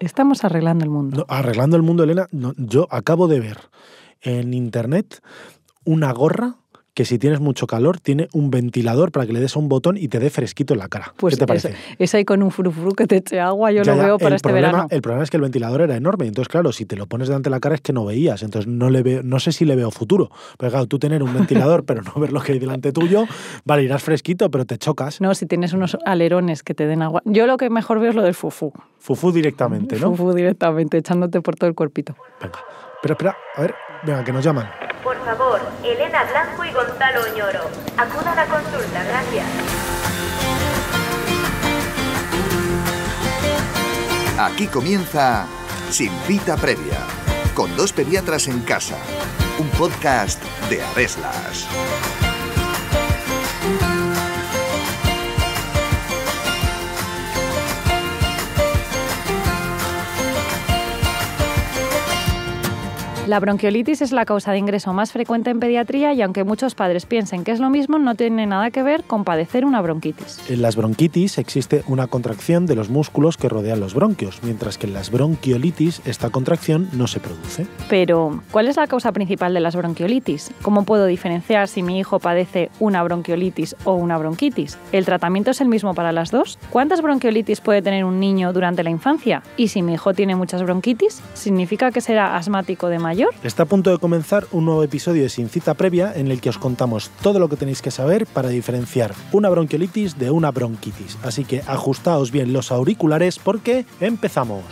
Estamos arreglando el mundo. arreglando el mundo, Elena. yo acabo de ver en internet una gorra que si tienes mucho calor, tiene un ventilador para que le des a un botón y te dé fresquito en la cara. Pues ¿Qué te parece? Es, ahí con un frufru que te eche agua, yo lo veo para este verano. El problema es que el ventilador era enorme, entonces claro, si te lo pones delante de la cara es que no veías, entonces no le veo, no sé si le veo futuro. Pero claro, tú tener un ventilador pero no ver lo que hay delante tuyo, vale, irás fresquito, pero te chocas. No, si tienes unos alerones que te den agua. Yo lo que mejor veo es lo del fufu. Fufu directamente, ¿no? Fufu directamente, echándote por todo el cuerpito. Venga. Espera, espera, a ver, venga, que nos llaman. Por favor, Elena Blanco y Gonzalo Oñoro, Acuda a la consulta, gracias. Aquí comienza Sin cita previa, con dos pediatras en casa, un podcast de Areslas. La bronquiolitis es la causa de ingreso más frecuente en pediatría y aunque muchos padres piensen que es lo mismo, no tiene nada que ver con padecer una bronquitis. En las bronquitis existe una contracción de los músculos que rodean los bronquios, mientras que en las bronquiolitis esta contracción no se produce. Pero, ¿cuál es la causa principal de las bronquiolitis? ¿Cómo puedo diferenciar si mi hijo padece una bronquiolitis o una bronquitis? ¿El tratamiento es el mismo para las dos? ¿Cuántas bronquiolitis puede tener un niño durante la infancia? ¿Y si mi hijo tiene muchas bronquitis? ¿Significa que será asmático de mayor? Está a punto de comenzar un nuevo episodio de Sin Cita Previa en el que os contamos todo lo que tenéis que saber para diferenciar una bronquiolitis de una bronquitis. Así que ajustaos bien los auriculares porque empezamos.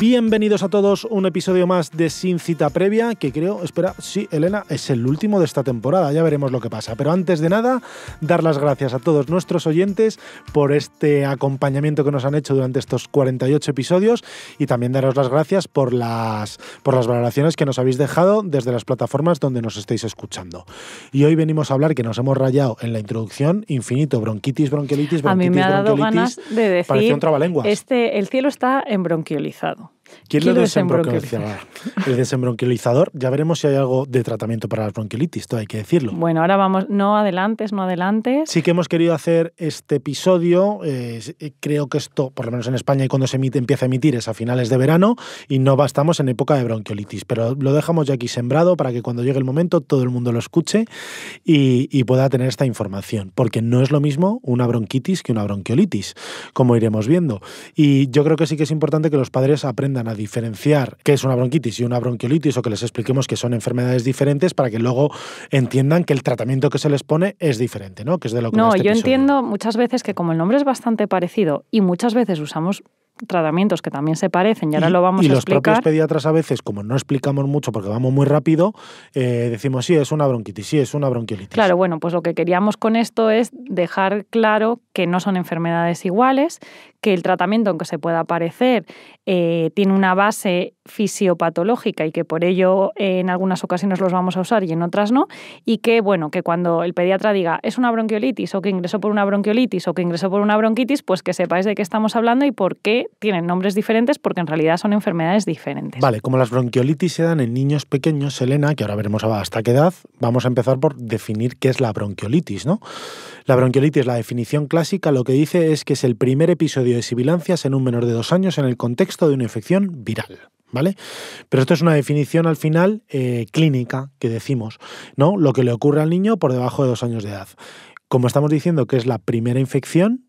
Bienvenidos a todos, un episodio más de Sin Cita Previa, que creo, espera, sí, Elena, es el último de esta temporada, ya veremos lo que pasa. Pero antes de nada, dar las gracias a todos nuestros oyentes por este acompañamiento que nos han hecho durante estos 48 episodios y también daros las gracias por las, por las valoraciones que nos habéis dejado desde las plataformas donde nos estáis escuchando. Y hoy venimos a hablar, que nos hemos rayado en la introducción, infinito, bronquitis, bronquiolitis, bronquitis, a mí me ha dado ganas de decir, un trabalenguas. Este, el cielo está bronquiolizado. ¿Quién lo desembronquilizaba? El desembronquilizador, ya veremos si hay algo de tratamiento para la bronquiolitis, todo hay que decirlo. Bueno, ahora vamos, no adelantes, no adelante. Sí que hemos querido hacer este episodio, eh, eh, creo que esto, por lo menos en España y cuando se emite, empieza a emitir es a finales de verano y no bastamos en época de bronquiolitis, pero lo dejamos ya aquí sembrado para que cuando llegue el momento todo el mundo lo escuche y, y pueda tener esta información, porque no es lo mismo una bronquitis que una bronquiolitis, como iremos viendo. Y yo creo que sí que es importante que los padres aprendan a diferenciar qué es una bronquitis y una bronquiolitis o que les expliquemos que son enfermedades diferentes para que luego entiendan que el tratamiento que se les pone es diferente, ¿no? Que es de lo que No, este yo entiendo muchas veces que como el nombre es bastante parecido y muchas veces usamos tratamientos que también se parecen, y ahora lo vamos a explicar. Y los propios pediatras a veces, como no explicamos mucho porque vamos muy rápido, eh, decimos sí, es una bronquitis, sí, es una bronquiolitis. Claro, bueno, pues lo que queríamos con esto es dejar claro que no son enfermedades iguales, que el tratamiento, aunque se pueda parecer, eh, tiene una base fisiopatológica y que por ello eh, en algunas ocasiones los vamos a usar y en otras no, y que bueno, que cuando el pediatra diga es una bronquiolitis o que ingresó por una bronquiolitis o que ingresó por una bronquitis, pues que sepáis de qué estamos hablando y por qué tienen nombres diferentes, porque en realidad son enfermedades diferentes. Vale, como las bronquiolitis se dan en niños pequeños, Elena, que ahora veremos hasta qué edad, vamos a empezar por definir qué es la bronquiolitis, ¿no? La bronquiolitis, la definición clásica, lo que dice es que es el primer episodio de sibilancias en un menor de dos años en el contexto de una infección viral. ¿Vale? Pero esto es una definición al final eh, clínica que decimos, ¿no? Lo que le ocurre al niño por debajo de dos años de edad. Como estamos diciendo que es la primera infección,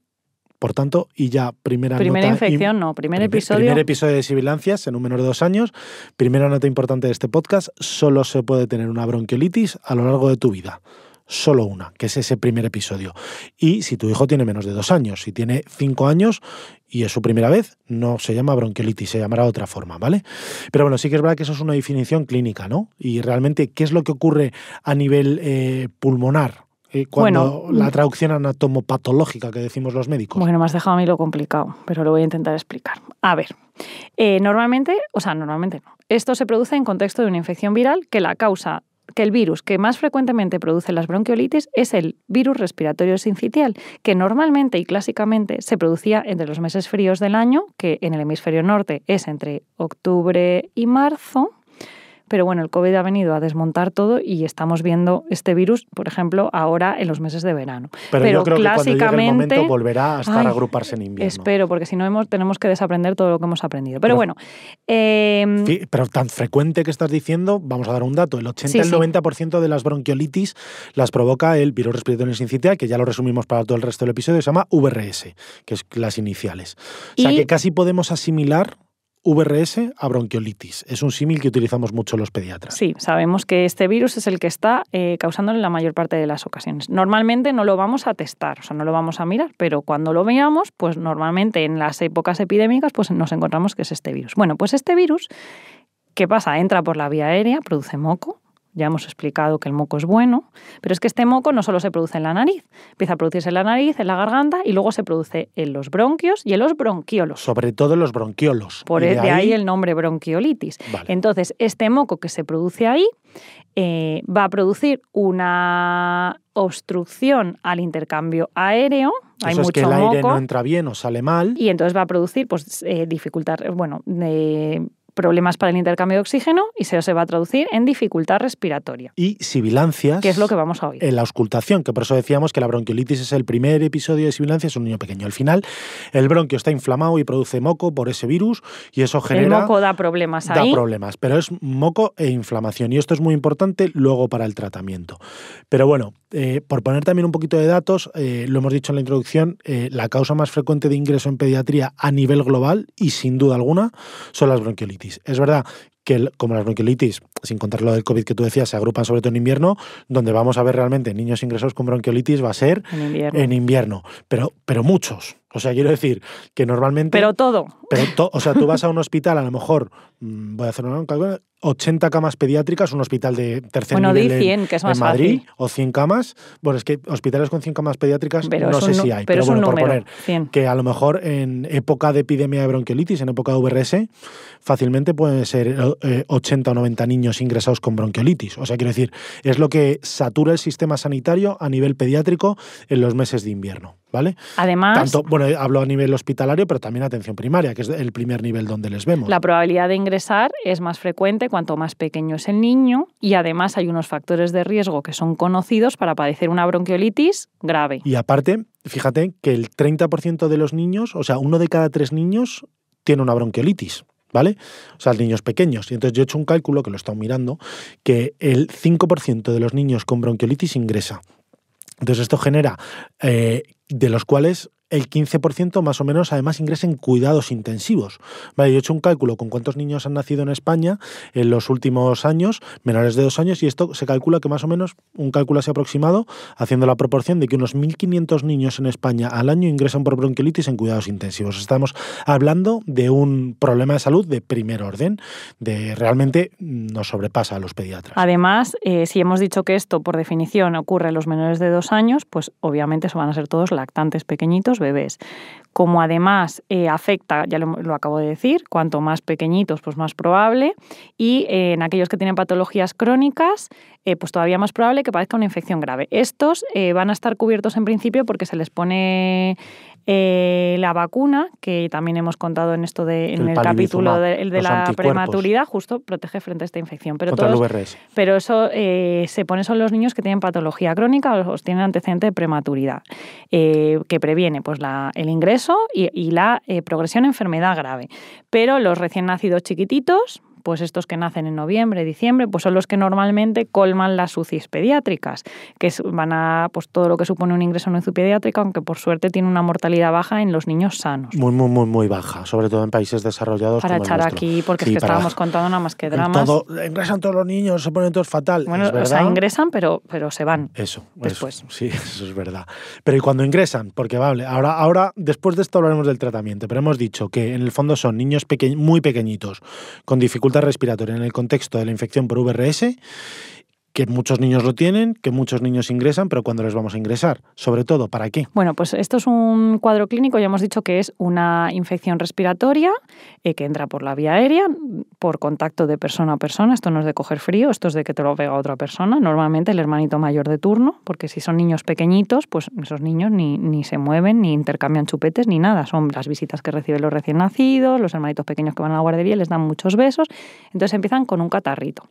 por tanto, y ya primera Primera infección, no, primer, episodio. Primer episodio de sibilancias en un menor de dos años. Primera nota importante de este podcast, solo se puede tener una bronquiolitis a lo largo de tu vida solo una, que es ese primer episodio. Y si tu hijo tiene menos de dos años, si tiene cinco años y es su primera vez, no se llama bronquiolitis, se llamará de otra forma, ¿vale? Pero bueno, sí que es verdad que eso es una definición clínica, ¿no? Y realmente, ¿qué es lo que ocurre a nivel eh, pulmonar? Eh, cuando la mm. traducción anatomopatológica que decimos los médicos. Bueno, me has dejado a mí lo complicado, pero lo voy a intentar explicar. A ver, eh, normalmente, o sea, normalmente no. Esto se produce en contexto de una infección viral que la causa que el virus que más frecuentemente produce las bronquiolitis es el virus respiratorio sincitial, que normalmente y clásicamente se producía entre los meses fríos del año, que en el hemisferio norte es entre octubre y marzo, pero bueno, el COVID ha venido a desmontar todo y estamos viendo este virus, por ejemplo, ahora en los meses de verano. Pero, yo creo que en momento volverá a estar agruparse en invierno. Espero, porque si no tenemos que desaprender todo lo que hemos aprendido. Pero, bueno. Em, pero tan frecuente que estás diciendo, vamos a dar un dato, el 80 el 90% de las bronquiolitis las provoca el virus respiratorio sincitial, que ya lo resumimos para todo el resto del episodio, se llama VRS, que es las iniciales. O sea que casi podemos asimilar VRS a bronquiolitis. Es un símil que utilizamos mucho los pediatras. Sí, sabemos que este virus es el que está eh, en la mayor parte de las ocasiones. Normalmente no lo vamos a testar, o sea, no lo vamos a mirar, pero cuando lo veamos, pues normalmente en las épocas epidémicas, pues nos encontramos que es este virus. Bueno, pues este virus, ¿qué pasa? Entra por la vía aérea, produce moco, ya hemos explicado que el moco es bueno, pero es que este moco no solo se produce en la nariz, empieza a producirse en la nariz, en la garganta y luego se produce en los bronquios y en los bronquiolos. Sobre todo en los bronquiolos. Por e, de, ahí... el nombre bronquiolitis. Entonces, este moco que se produce ahí eh, va a producir una obstrucción al intercambio aéreo. Hay Eso que el aire no entra bien o sale mal. Y entonces va a producir pues, eh, dificultad, bueno, eh, problemas para el intercambio de oxígeno y se, se va a traducir en dificultad respiratoria. Y sibilancias. qué es lo que vamos a oír. En la auscultación, que por eso decíamos que la bronquiolitis es el primer episodio de sibilancia, es un niño pequeño. Al final, el bronquio está inflamado y produce moco por ese virus y eso genera... El moco da problemas ahí. Da problemas, pero es moco e inflamación y esto es muy importante luego para el tratamiento. Pero bueno, eh, por poner también un poquito de datos, eh, lo hemos dicho en la introducción, eh, la causa más frecuente de ingreso en pediatría a nivel global y sin duda alguna son las bronquiolitis. Es verdad que como las bronquiolitis, sin contar lo del COVID que tú decías, se agrupan sobre todo en invierno, donde vamos a ver realmente niños ingresados con bronquiolitis va a ser en invierno, en invierno pero, pero muchos. O sea, quiero decir que normalmente. Pero todo. Pero o sea, tú vas a un hospital, a lo mejor, mm, voy a hacer una 80 camas pediátricas, un hospital de tercer nivel. Bueno, 100, que es más Madrid, o 100 camas. Bueno, es que hospitales con 100 camas pediátricas no sé si hay, pero, es un número, Que a lo mejor en época de epidemia de bronquiolitis, en época de VRS, fácilmente pueden ser 80 eh, eh, o 90 niños ingresados con bronquiolitis. O sea, quiero decir, es lo que satura el sistema sanitario a nivel pediátrico en los meses de invierno. ¿Vale? Además. bueno, hablo a nivel hospitalario, pero también atención primaria, que es el primer nivel donde les vemos. La probabilidad de ingresar es más frecuente cuanto más pequeño es el niño y además hay unos factores de riesgo que son conocidos para padecer una bronquiolitis grave. Y aparte, fíjate que el 30% de los niños, o sea, uno de cada tres niños tiene una bronquiolitis. ¿Vale? O sea, niños pequeños. Y entonces yo he hecho un cálculo, que lo he estado mirando, que el 5% de los niños con bronquiolitis ingresa. Entonces esto genera eh, de los cuales el 15% más o menos además ingresa en cuidados intensivos. yo he hecho un cálculo con cuántos niños han nacido en España en los últimos años, menores de dos años, y esto se calcula que más o menos, un cálculo así aproximado, haciendo la proporción de que unos 1.500 niños en España al año ingresan por bronquiolitis en cuidados intensivos. Estamos hablando de un problema de salud de primer orden, de realmente nos sobrepasa a los pediatras. Además, eh, si hemos dicho que esto por definición ocurre en los menores de dos años, pues obviamente eso van a ser todos lactantes pequeñitos bebés. Como además eh, afecta, ya lo, acabo de decir, cuanto más pequeñitos, pues más probable. Y eh, en aquellos que tienen patologías crónicas, eh, pues todavía más probable que padezca una infección grave. Estos van a estar cubiertos en principio porque se les pone eh, la vacuna, que también hemos contado en esto de, el, capítulo de, la prematuridad, justo protege frente a esta infección. Pero, pero eso eh, se pone son los niños que tienen patología crónica o tienen antecedente de prematuridad, eh, que previene pues, la, el ingreso y, y la progresión a enfermedad grave. Pero los recién nacidos chiquititos, pues estos que nacen en noviembre, diciembre, pues son los que normalmente colman las UCIs pediátricas, que van a pues todo lo que supone un ingreso en UCI pediátrica, aunque por suerte tiene una mortalidad baja en los niños sanos. Muy, muy, muy, muy baja, sobre todo en países desarrollados. Para echar aquí, porque es que estábamos contando nada más que dramas. ingresan todos los niños, se ponen todos fatal. Bueno, o sea, ingresan, pero, pero se van. Eso, después. sí, eso es verdad. Pero ¿y cuando ingresan? Porque vale, ahora, ahora después de esto hablaremos del tratamiento, pero hemos dicho que en el fondo son niños muy pequeñitos, con dificultades respiratoria en el contexto de la infección por VRS que muchos niños lo tienen, que muchos niños ingresan, pero ¿cuándo les vamos a ingresar? Sobre todo, ¿para qué? Bueno, pues esto es un cuadro clínico, ya hemos dicho que es una infección respiratoria eh, que entra por la vía aérea, por contacto de persona a persona, esto no es de coger frío, esto es de que te lo pega otra persona, normalmente el hermanito mayor de turno, porque si son niños pequeñitos, pues esos niños ni, se mueven, ni intercambian chupetes, ni nada, son las visitas que reciben los recién nacidos, los hermanitos pequeños que van a la guardería, les dan muchos besos, entonces empiezan con un catarrito.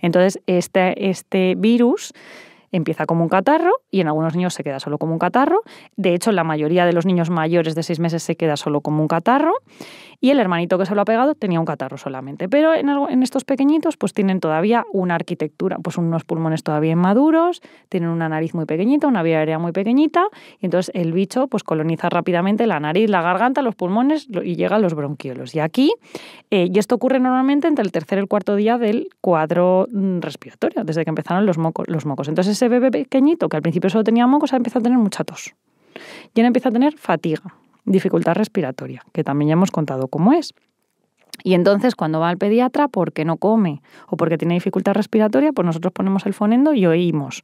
Entonces, este, este este virus empieza como un catarro y en algunos niños se queda solo como un catarro. De hecho, la mayoría de los niños mayores de seis meses se queda solo como un catarro y el hermanito que se lo ha pegado tenía un catarro solamente. Pero en, estos pequeñitos pues tienen todavía una arquitectura, pues unos pulmones todavía inmaduros, tienen una nariz muy pequeñita, una vía aérea muy pequeñita y entonces el bicho pues coloniza rápidamente la nariz, la garganta, los pulmones y llega a los bronquiolos. Y aquí, eh, y esto ocurre normalmente entre el tercer y el cuarto día del cuadro mm, respiratorio, desde que empezaron los mocos. Los mocos. Entonces ese bebé pequeñito que al principio solo tenía mocos, ha empezado a tener mucha tos. Y él empieza a tener fatiga dificultad respiratoria, que también ya hemos contado cómo es. Y entonces cuando va al pediatra porque no come o porque tiene dificultad respiratoria, pues nosotros ponemos el fonendo y oímos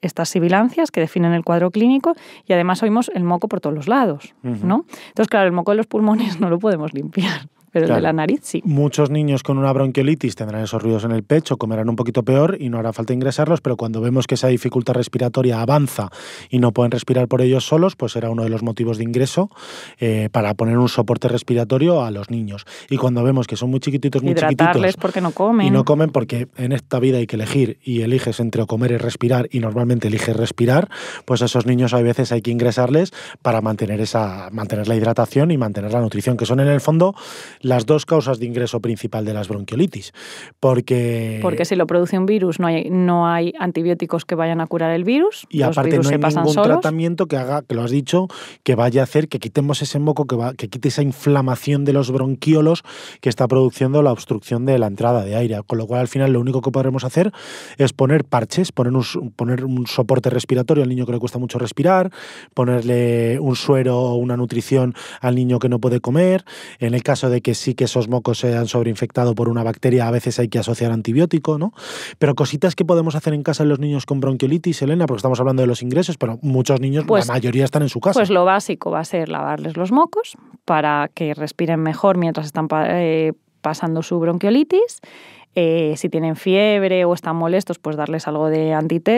estas sibilancias que definen el cuadro clínico y además oímos el moco por todos los lados, ¿no? Entonces, claro, el moco de los pulmones no lo podemos limpiar pero de la nariz sí. Muchos niños con una bronquiolitis tendrán esos ruidos en el pecho, comerán un poquito peor y no hará falta ingresarlos, pero cuando vemos que esa dificultad respiratoria avanza y no pueden respirar por ellos solos, pues será uno de los motivos de ingreso eh, para poner un soporte respiratorio a los niños. Y cuando vemos que son muy chiquititos, muy chiquititos. porque no comen. Y no comen porque en esta vida hay que elegir y eliges entre comer y respirar y normalmente eliges respirar, pues a esos niños a veces hay que ingresarles para mantener, esa, mantener la hidratación y mantener la nutrición, que son en el fondo las dos causas de ingreso principal de las bronquiolitis. Porque, porque si lo produce un virus, no hay, no hay antibióticos que vayan a curar el virus. Y aparte no hay se ningún tratamiento que haga, que lo has dicho, que vaya a hacer que quitemos ese moco, que, va, que quite esa inflamación de los bronquiolos que está produciendo la obstrucción de la entrada de aire. Con lo cual, al final, lo único que podremos hacer es poner parches, poner un, poner un soporte respiratorio al niño que le cuesta mucho respirar, ponerle un suero o una nutrición al niño que no puede comer. En el caso de que sí que esos mocos se han sobreinfectado por una bacteria, a veces hay que asociar antibiótico, ¿no? Pero cositas que podemos hacer en casa en los niños con bronquiolitis, Elena, porque estamos hablando de los ingresos, pero muchos niños, pues la mayoría están en su casa. Pues lo básico va a ser lavarles los mocos para que respiren mejor mientras están eh, pasando su bronquiolitis. Eh, si tienen fiebre o están molestos, pues darles algo de,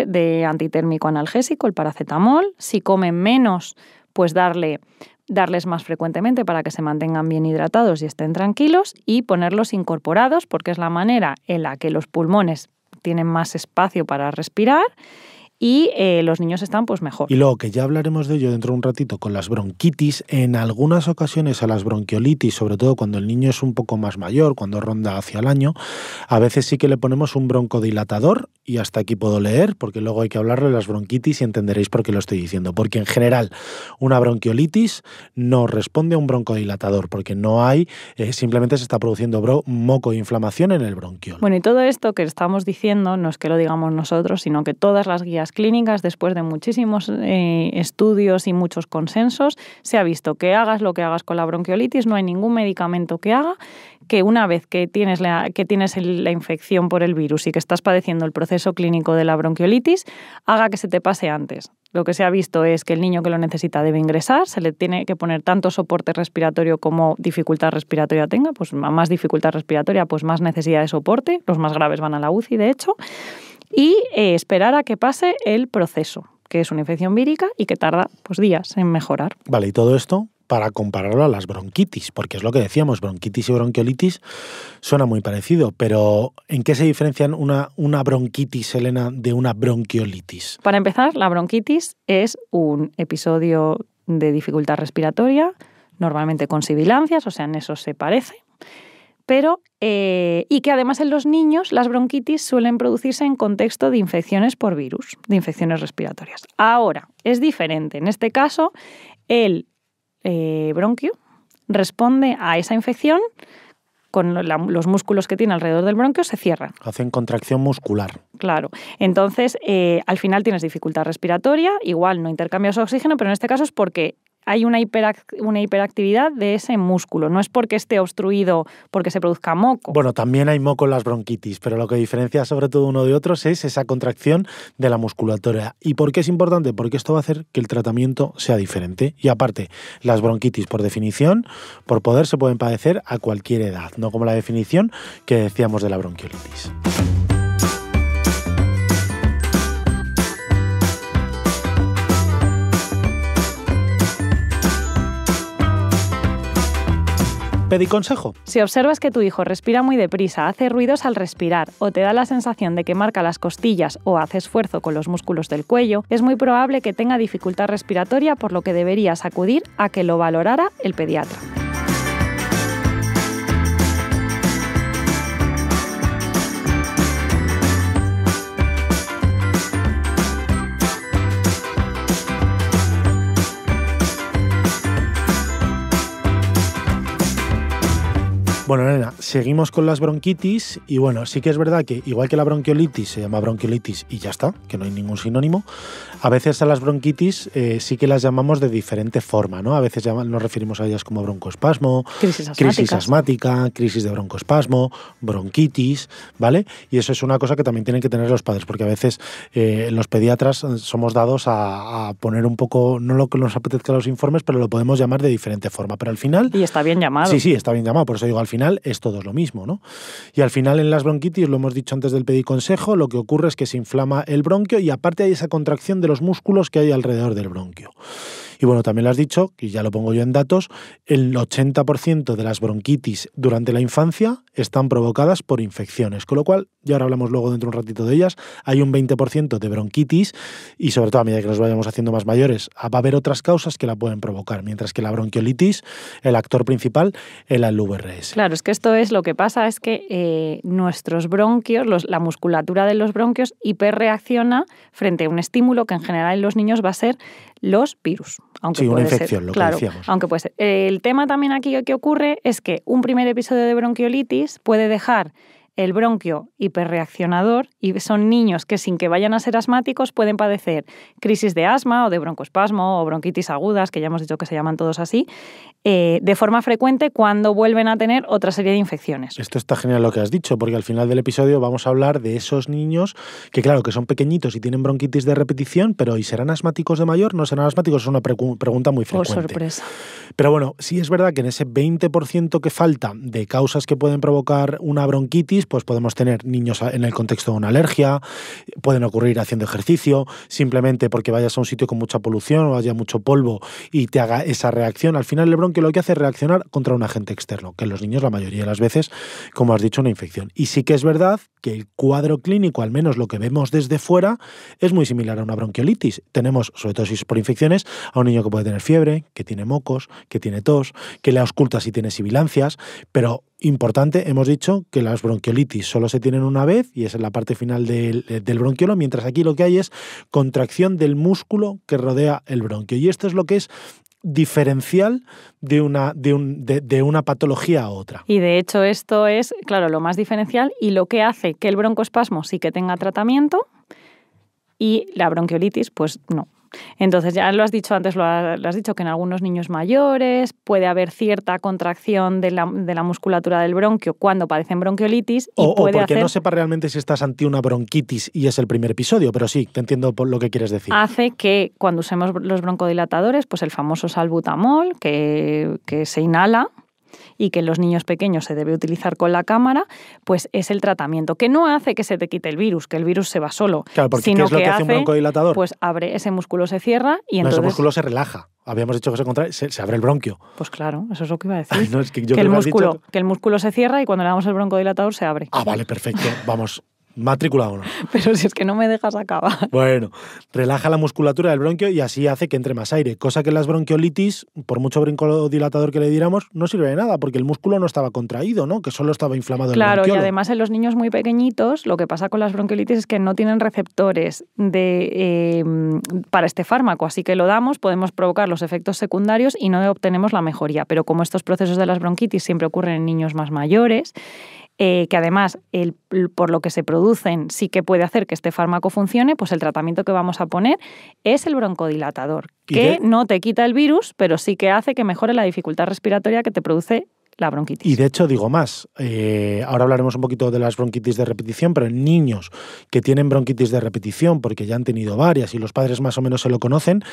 de antitérmico analgésico, el paracetamol. Si comen menos, pues darle darles más frecuentemente para que se mantengan bien hidratados y estén tranquilos y ponerlos incorporados porque es la manera en la que los pulmones tienen más espacio para respirar y eh, los niños están pues mejor. Y luego que ya hablaremos de ello dentro de un ratito con las bronquitis, en algunas ocasiones a las bronquiolitis, sobre todo cuando el niño es un poco más mayor, cuando ronda hacia el año, a veces sí que le ponemos un broncodilatador y hasta aquí puedo leer porque luego hay que hablarle de las bronquitis y entenderéis por qué lo estoy diciendo, porque en general una bronquiolitis no responde a un broncodilatador porque no hay, eh, simplemente se está produciendo moco e inflamación en el bronquio. Bueno, y todo esto que estamos diciendo no es que lo digamos nosotros, sino que todas las guías clínicas, después de muchísimos eh, estudios y muchos consensos, se ha visto que hagas lo que hagas con la bronquiolitis, no hay ningún medicamento que haga que una vez que tienes, la, que tienes la infección por el virus y que estás padeciendo el proceso clínico de la bronquiolitis, haga que se te pase antes. Lo que se ha visto es que el niño que lo necesita debe ingresar, se le tiene que poner tanto soporte respiratorio como dificultad respiratoria tenga, pues más dificultad respiratoria, pues más necesidad de soporte, los más graves van a la UCI, de hecho y eh, esperar a que pase el proceso, que es una infección vírica y que tarda pues, días en mejorar. Vale, y todo esto para compararlo a las bronquitis, porque es lo que decíamos, bronquitis y bronquiolitis suena muy parecido, pero ¿en qué se diferencian una, una bronquitis, Elena, de una bronquiolitis? Para empezar, la bronquitis es un episodio de dificultad respiratoria, normalmente con sibilancias, o sea, en eso se parece pero eh, y que además en los niños las bronquitis suelen producirse en contexto de infecciones por virus, de infecciones respiratorias. Ahora, es diferente. En este caso, el eh, bronquio responde a esa infección con los músculos que tiene alrededor del bronquio se cierran. Hacen contracción muscular. Claro. Entonces, eh, al final tienes dificultad respiratoria, igual no intercambias oxígeno, pero en este caso es porque hay una, una, hiperactividad de ese músculo. No es porque esté obstruido, porque se produzca moco. Bueno, también hay moco en las bronquitis, pero lo que diferencia sobre todo uno de otros es esa contracción de la musculatura. ¿Y por qué es importante? Porque esto va a hacer que el tratamiento sea diferente. Y aparte, las bronquitis, por definición, por poder, se pueden padecer a cualquier edad, no como la definición que decíamos de la bronquiolitis. consejo. Si observas que tu hijo respira muy deprisa, hace ruidos al respirar o te da la sensación de que marca las costillas o hace esfuerzo con los músculos del cuello, es muy probable que tenga dificultad respiratoria por lo que deberías acudir a que lo valorara el pediatra. Bueno, nena, seguimos con las bronquitis y bueno, sí que es verdad que igual que la bronquiolitis se llama bronquiolitis y ya está, que no hay ningún sinónimo, a veces a las bronquitis eh, sí que las llamamos de diferente forma, ¿no? A veces nos referimos a ellas como broncoespasmo, crisis, crisis asmática, crisis de broncoespasmo, bronquitis, ¿vale? Y eso es una cosa que también tienen que tener los padres, porque a veces eh, los pediatras eh, somos dados a, poner un poco, no lo que nos apetezca los informes, pero lo podemos llamar de diferente forma. Pero al final... Y está bien llamado. Sí, sí, está bien llamado. Por eso digo, al final es todo lo mismo, ¿no? Y al final en las bronquitis, lo hemos dicho antes del pediconsejo, lo que ocurre es que se inflama el bronquio y aparte hay esa contracción de los músculos que hay alrededor del bronquio. Y bueno, también lo has dicho, y ya lo pongo yo en datos, el 80% de las bronquitis durante la infancia están provocadas por infecciones, con lo cual y ahora hablamos luego dentro de un ratito de ellas, hay un 20% de bronquitis y sobre todo a medida que nos vayamos haciendo más mayores, ah, va a haber otras causas que la pueden provocar, mientras que la bronquiolitis, el actor principal, el LVRS. Claro, es que esto es lo que pasa, es que eh, nuestros bronquios, la musculatura de los bronquios hiperreacciona frente a un estímulo que en general en los niños va a ser los virus. Aunque sí, una infección, lo que decíamos. Aunque puede ser. El tema también aquí que ocurre es que un primer episodio de bronquiolitis puede dejar el bronquio hiperreaccionador y son niños que sin que vayan a ser asmáticos pueden padecer crisis de asma o de broncoespasmo o bronquitis agudas, que ya hemos dicho que se llaman todos así, eh, de forma frecuente cuando vuelven a tener otra serie de infecciones. Esto está genial lo que has dicho, porque al final del episodio vamos a hablar de esos niños que claro, que son pequeñitos y tienen bronquitis de repetición, pero ¿y serán asmáticos de mayor? ¿No serán asmáticos? Es una pregunta muy frecuente. Por sorpresa. Pero bueno, sí es verdad que en ese 20% que falta de causas que pueden provocar una bronquitis, pues podemos tener niños en el contexto de una alergia, pueden ocurrir haciendo ejercicio, simplemente porque vayas a un sitio con mucha polución o haya mucho polvo y te haga esa reacción. Al final el bronquio lo que hace es reaccionar contra un agente externo, que en los niños la mayoría de las veces, como has dicho, una infección. Y sí que es verdad que el cuadro clínico, al menos lo que vemos desde fuera, es muy similar a una bronquiolitis. Tenemos, sobre todo si es por infecciones, a un niño que puede tener fiebre, que tiene mocos, que tiene tos, que le oculta si tiene sibilancias, pero Importante, hemos dicho que las bronquiolitis solo se tienen una vez y es en la parte final del, eh, del bronquiolo, mientras aquí lo que hay es contracción del músculo que rodea el bronquio. Y esto es lo que es diferencial de una, de, una patología a otra. Y de hecho esto es, claro, lo más diferencial y lo que hace que el broncoespasmo sí que tenga tratamiento y la bronquiolitis pues no. Entonces, ya lo has dicho antes, lo has dicho que en algunos niños mayores puede haber cierta contracción de la, musculatura del bronquio cuando padecen bronquiolitis. Y o, porque no sepa realmente si estás ante una bronquitis y es el primer episodio, pero sí, te entiendo por lo que quieres decir. Hace que cuando usemos los broncodilatadores, pues el famoso salbutamol que se inhala, y que en los niños pequeños se debe utilizar con la cámara, pues es el tratamiento, que no hace que se te quite el virus, que el virus se va solo, sino que, hace, Pues abre ese músculo, se cierra y entonces... No, ese músculo se relaja. Habíamos dicho que se, se, abre el bronquio. Pues claro, eso es lo que iba a decir. que, el músculo, que el músculo se cierra y cuando le damos el broncodilatador se abre. Ah, vale, perfecto. Vamos, Matrícula ¿no? Pero si es que no me dejas acabar. Bueno, relaja la musculatura del bronquio y así hace que entre más aire, cosa que en las bronquiolitis, por mucho dilatador que le diéramos, no sirve de nada porque el músculo no estaba contraído, ¿no? Que solo estaba inflamado claro, Claro, y además en los niños muy pequeñitos, lo que pasa con las bronquiolitis es que no tienen receptores de, em, para este fármaco, así que lo damos, podemos provocar los efectos secundarios y no obtenemos la mejoría. Pero como estos procesos de las bronquitis siempre ocurren en niños más mayores, eh, que además el, por lo que se producen sí que puede hacer que este fármaco funcione, pues el tratamiento que vamos a poner es el broncodilatador, que no te quita el virus, pero sí que hace que mejore la dificultad respiratoria que te produce la bronquitis. Y de hecho digo más, eh, ahora hablaremos un poquito de las bronquitis de repetición, pero en niños que tienen bronquitis de repetición, porque ya han tenido varias y los padres más o menos se lo conocen,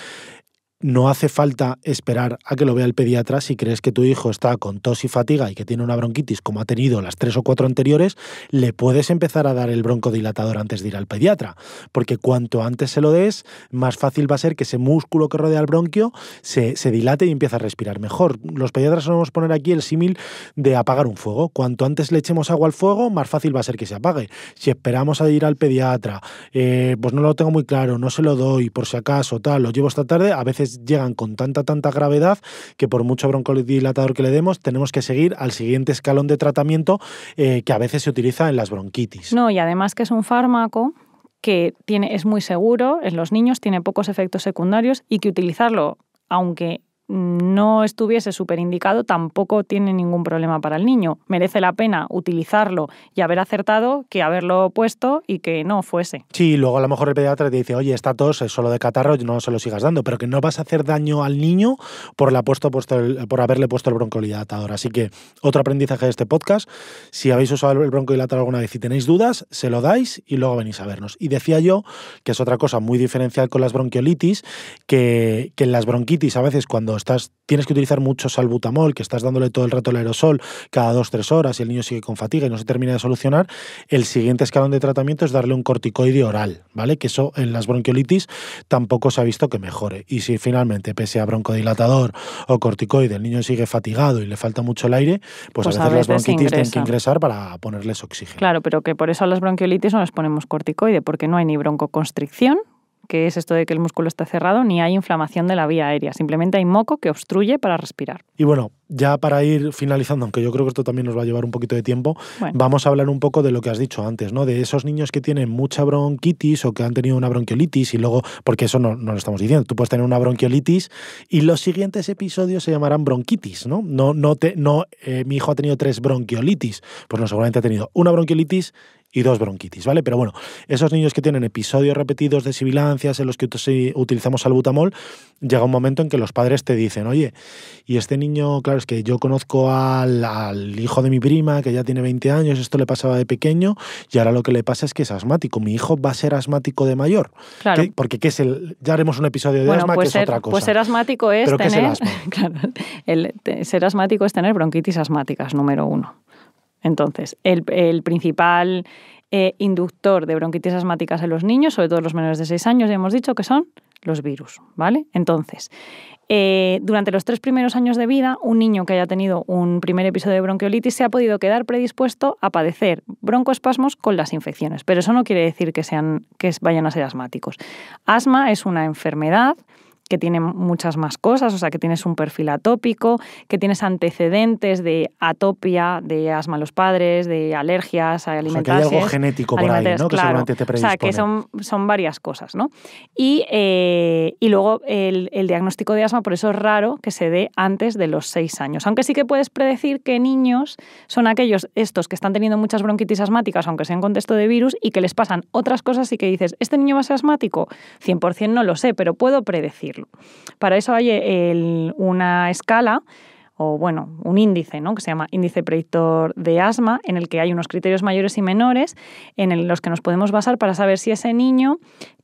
no hace falta esperar a que lo vea el pediatra si crees que tu hijo está con tos y fatiga y que tiene una bronquitis como ha tenido las tres o cuatro anteriores, le puedes empezar a dar el broncodilatador antes de ir al pediatra, porque cuanto antes se lo des, más fácil va a ser que ese músculo que rodea el bronquio se, dilate y empiece a respirar mejor. Los pediatras solemos poner aquí el símil de apagar un fuego. Cuanto antes le echemos agua al fuego, más fácil va a ser que se apague. Si esperamos a ir al pediatra, eh, pues no lo tengo muy claro, no se lo doy, por si acaso, tal, lo llevo esta tarde, a veces llegan con tanta, tanta gravedad que por mucho broncodilatador que le demos, tenemos que seguir al siguiente escalón de tratamiento eh, que a veces se utiliza en las bronquitis. No, y además que es un fármaco que tiene, es muy seguro en los niños, tiene pocos efectos secundarios y que utilizarlo, aunque no estuviese indicado tampoco tiene ningún problema para el niño. Merece la pena utilizarlo y haber acertado que haberlo puesto y que no fuese. Sí, luego a lo mejor el pediatra te dice, oye, esta tos es solo de catarro, no se lo sigas dando, pero que no vas a hacer daño al niño por, la puesto, puesto por haberle puesto el broncodilatador. Así que otro aprendizaje de este podcast, si habéis usado el broncodilatador alguna vez y tenéis dudas, se lo dais y luego venís a vernos. Y decía yo, que es otra cosa muy diferencial con las bronquiolitis, que, que en las bronquitis a veces cuando tienes que utilizar mucho salbutamol, que estás dándole todo el rato el aerosol cada dos, tres horas y el niño sigue con fatiga y no se termina de solucionar, el siguiente escalón de tratamiento es darle un corticoide oral, ¿vale? Que eso en las bronquiolitis tampoco se ha visto que mejore. Y si finalmente, pese a broncodilatador o corticoide, el niño sigue fatigado y le falta mucho el aire, pues, a, pues veces las bronquitis tienen que ingresar para ponerles oxígeno. Claro, pero que por eso a las bronquiolitis no les ponemos corticoide, porque no hay ni broncoconstricción, que es esto de que el músculo está cerrado, ni hay inflamación de la vía aérea. Simplemente hay moco que obstruye para respirar. Y bueno, ya para ir finalizando, aunque yo creo que esto también nos va a llevar un poquito de tiempo, vamos a hablar un poco de lo que has dicho antes, ¿no? De esos niños que tienen mucha bronquitis o que han tenido una bronquiolitis y luego, porque eso no, no lo estamos diciendo, tú puedes tener una bronquiolitis y los siguientes episodios se llamarán bronquitis, ¿no? No, no, te, no eh, mi hijo ha tenido tres bronquiolitis, pues no, seguramente ha tenido una bronquiolitis y dos bronquitis, ¿vale? Pero bueno, esos niños que tienen episodios repetidos de sibilancias en los que utilizamos albutamol, llega un momento en que los padres te dicen, oye, y este niño, claro, es que yo conozco al, hijo de mi prima que ya tiene 20 años, esto le pasaba de pequeño y ahora lo que le pasa es que es asmático. Mi hijo va a ser asmático de mayor. Porque ¿qué es el, ya haremos un episodio de asma que es otra cosa. Pues ser asmático es tener... claro, el, ser asmático es tener bronquitis asmáticas, número uno. Entonces, el, principal eh, inductor de bronquitis asmáticas en los niños, sobre todo los menores de 6 años, ya hemos dicho que son los virus, ¿vale? Entonces, eh, durante los tres primeros años de vida, un niño que haya tenido un primer episodio de bronquiolitis se ha podido quedar predispuesto a padecer broncoespasmos con las infecciones, pero eso no quiere decir que, sean, que vayan a ser asmáticos. Asma es una enfermedad que tiene muchas más cosas, o sea, que tienes un perfil atópico, que tienes antecedentes de atopia, de asma a los padres, de alergias alimentos. O sea, que hay algo genético por ahí, ¿no? Que te O sea, que son, son varias cosas, ¿no? Eh, y, luego el, el diagnóstico de asma, por eso es raro que se dé antes de los seis años. Aunque sí que puedes predecir que niños son aquellos, estos que están teniendo muchas bronquitis asmáticas, aunque sea en contexto de virus, y que les pasan otras cosas y que dices, ¿este niño va a ser asmático? 100% no lo sé, pero puedo predecirlo. Para eso hay una escala o bueno, un índice, ¿no? que se llama índice predictor de asma, en el que hay unos criterios mayores y menores en los que nos podemos basar para saber si ese niño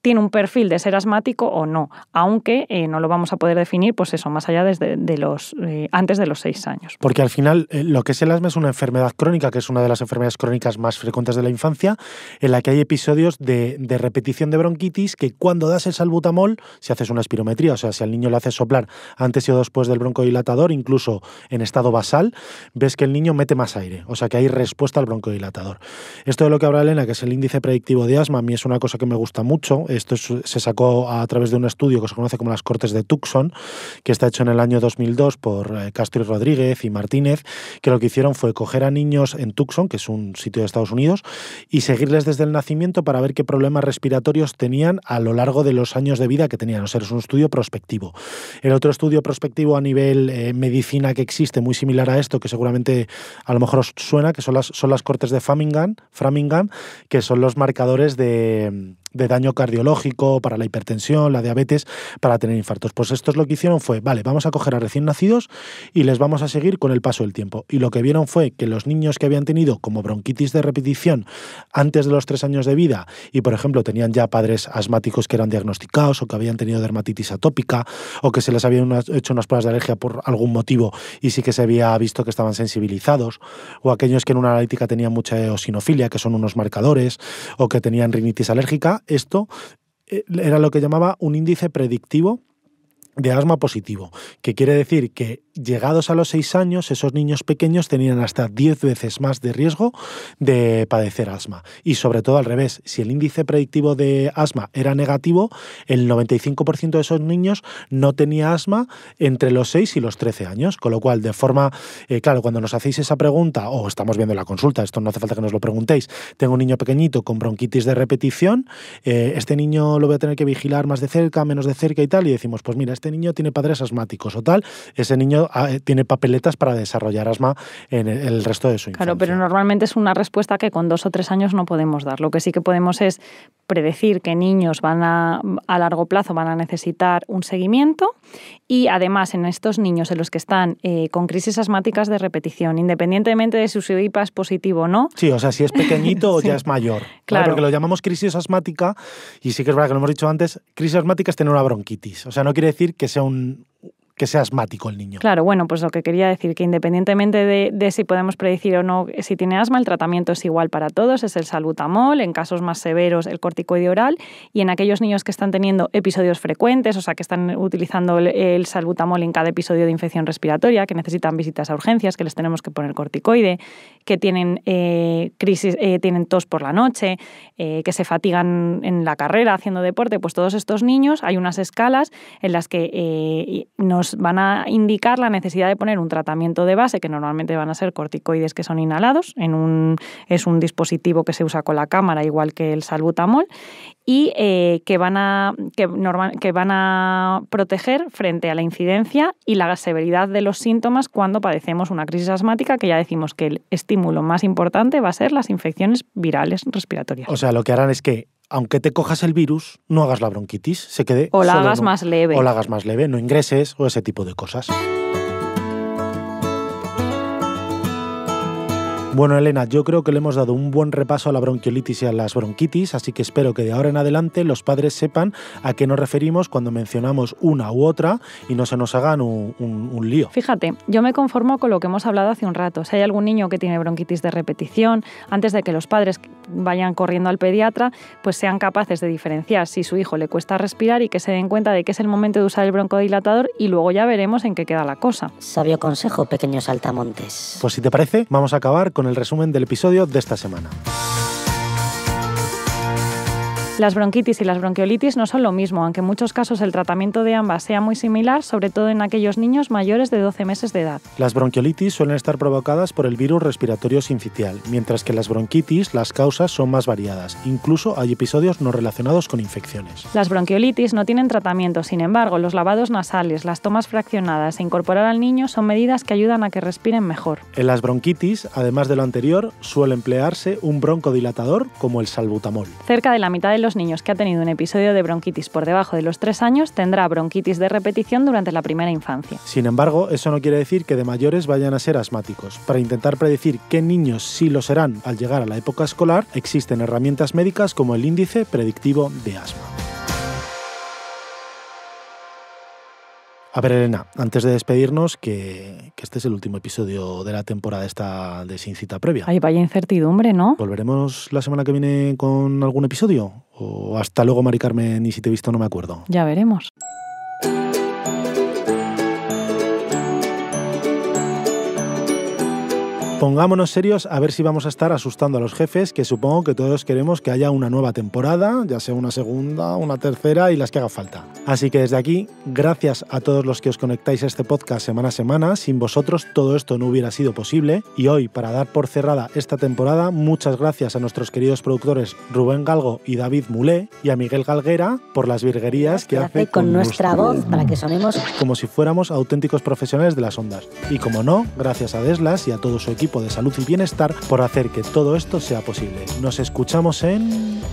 tiene un perfil de ser asmático o no, aunque eh, no lo vamos a poder definir, pues eso, más allá de los eh, antes de los seis años. Porque al final eh, lo que es el asma es una enfermedad crónica, que es una de las enfermedades crónicas más frecuentes de la infancia, en la que hay episodios de, repetición de bronquitis que cuando das el salbutamol, si haces una espirometría, o sea, si al niño le haces soplar antes y o después del broncodilatador, incluso en estado basal, ves que el niño mete más aire, o sea que hay respuesta al broncodilatador. Esto de lo que habla Elena, que es el índice predictivo de asma, a mí es una cosa que me gusta mucho esto se sacó a través de un estudio que se conoce como las Cortes de Tucson, que está hecho en el año 2002 por eh, Castro y Rodríguez y Martínez, que lo que hicieron fue coger a niños en Tucson, que es un sitio de Estados Unidos, y seguirles desde el nacimiento para ver qué problemas respiratorios tenían a lo largo de los años de vida que tenían. O sea, es un estudio prospectivo. El otro estudio prospectivo a nivel eh, medicina que existe, muy similar a esto, que seguramente a lo mejor os suena, que son las, son las Cortes de Framingham que son los marcadores de de daño cardiológico, para la hipertensión, la diabetes, para tener infartos. Pues esto es lo que hicieron fue, vale, vamos a coger a recién nacidos y les vamos a seguir con el paso del tiempo. Y lo que vieron fue que los niños que habían tenido como bronquitis de repetición antes de los tres años de vida y, por ejemplo, tenían ya padres asmáticos que eran diagnosticados o que habían tenido dermatitis atópica o que se les habían hecho unas pruebas de alergia por algún motivo y sí que se había visto que estaban sensibilizados o aquellos que en una analítica tenían mucha eosinofilia, que son unos marcadores, o que tenían rinitis alérgica, esto eh, era lo que llamaba un índice predictivo de asma positivo, que quiere decir que llegados a los 6 años, esos niños pequeños tenían hasta 10 veces más de riesgo de padecer asma. Y sobre todo al revés, si el índice predictivo de asma era negativo, el 95% de esos niños no tenía asma entre los 6 y los 13 años. Con lo cual, de forma, eh, claro, cuando nos hacéis esa pregunta, o estamos viendo la consulta, esto no hace falta que nos lo preguntéis, tengo un niño pequeñito con bronquitis de repetición, eh, este niño lo voy a tener que vigilar más de cerca, menos de cerca y tal, y decimos, pues mira, este niño tiene padres asmáticos o tal, ese niño Ah, eh, tiene papeletas para desarrollar asma en e, el resto de su infancia. Claro, pero normalmente es una respuesta que con dos o tres años no podemos dar. Lo que sí que podemos es predecir que niños van a, largo plazo van a necesitar un seguimiento y además en estos niños en los que están eh, con crisis asmáticas de repetición, independientemente de si su IPA es positivo o no. Sí, o sea, si es pequeñito o ya es mayor. Claro. claro. Porque lo llamamos crisis asmática y sí que es verdad que lo hemos dicho antes, crisis asmática es tener una bronquitis. O sea, no quiere decir que sea un, que sea asmático el niño. Claro, bueno, pues lo que quería decir, que independientemente de, si podemos predecir o no si tiene asma, el tratamiento es igual para todos, es el salbutamol, en casos más severos el corticoide oral, y en aquellos niños que están teniendo episodios frecuentes, o sea, que están utilizando el, salbutamol en cada episodio de infección respiratoria, que necesitan visitas a urgencias, que les tenemos que poner corticoide, que tienen eh, crisis, eh, tienen tos por la noche, eh, que se fatigan en la carrera haciendo deporte, pues todos estos niños hay unas escalas en las que nos pues van a indicar la necesidad de poner un tratamiento de base, que normalmente van a ser corticoides que son inhalados, en un, es un dispositivo que se usa con la cámara, igual que el salbutamol, y eh, que, van a, que, normal, que van a proteger frente a la incidencia y la severidad de los síntomas cuando padecemos una crisis asmática, que ya decimos que el estímulo más importante va a ser las infecciones virales respiratorias. O sea, lo que harán es que aunque te cojas el virus, no hagas la bronquitis, se quede. O la hagas más leve. O la hagas más leve, no ingreses o ese tipo de cosas. Bueno, Elena, yo creo que le hemos dado un buen repaso a la bronquiolitis y a las bronquitis, así que espero que de ahora en adelante los padres sepan a qué nos referimos cuando mencionamos una u otra y no se nos hagan un, lío. Fíjate, yo me conformo con lo que hemos hablado hace un rato. Si hay algún niño que tiene bronquitis de repetición, antes de que los padres vayan corriendo al pediatra, pues sean capaces de diferenciar si su hijo le cuesta respirar y que se den cuenta de que es el momento de usar el broncodilatador y luego ya veremos en qué queda la cosa. Sabio consejo, pequeños altamontes. Pues si te parece, vamos a acabar con el resumen del episodio de esta semana. Las bronquitis y las bronquiolitis no son lo mismo, aunque en muchos casos el tratamiento de ambas sea muy similar, sobre todo en aquellos niños mayores de 12 meses de edad. Las bronquiolitis suelen estar provocadas por el virus respiratorio sincitial, mientras que las bronquitis las causas son más variadas, incluso hay episodios no relacionados con infecciones. Las bronquiolitis no tienen tratamiento, sin embargo, los lavados nasales, las tomas fraccionadas e incorporar al niño son medidas que ayudan a que respiren mejor. En las bronquitis, además de lo anterior, suele emplearse un broncodilatador como el salbutamol. Cerca de la mitad niños que ha tenido un episodio de bronquitis por debajo de los 3 años tendrá bronquitis de repetición durante la primera infancia. Sin embargo, eso no quiere decir que de mayores vayan a ser asmáticos. Para intentar predecir qué niños sí lo serán al llegar a la época escolar, existen herramientas médicas como el índice predictivo de asma. A ver, Elena, antes de despedirnos, que, este es el último episodio de la temporada esta de Sin Cita Previa. Ay, vaya incertidumbre, ¿no? ¿Volveremos la semana que viene con algún episodio? ¿O hasta luego, Mari Carmen, y si te he visto no me acuerdo? Ya veremos. Pongámonos serios a ver si vamos a estar asustando a los jefes, que supongo que todos queremos que haya una nueva temporada, ya sea una segunda, una tercera y las que haga falta. Así que desde aquí, gracias a todos los que os conectáis a este podcast semana a semana, sin vosotros todo esto no hubiera sido posible y hoy, para dar por cerrada esta temporada, muchas gracias a nuestros queridos productores Rubén Galgo y David Mulé y a Miguel Galguera por las virguerías que, hace, con, con nuestra voz para que sonemos como si fuéramos auténticos profesionales de las ondas. Y como no, gracias a Deslas y a todo su equipo de salud y bienestar por hacer que todo esto sea posible. Nos escuchamos en...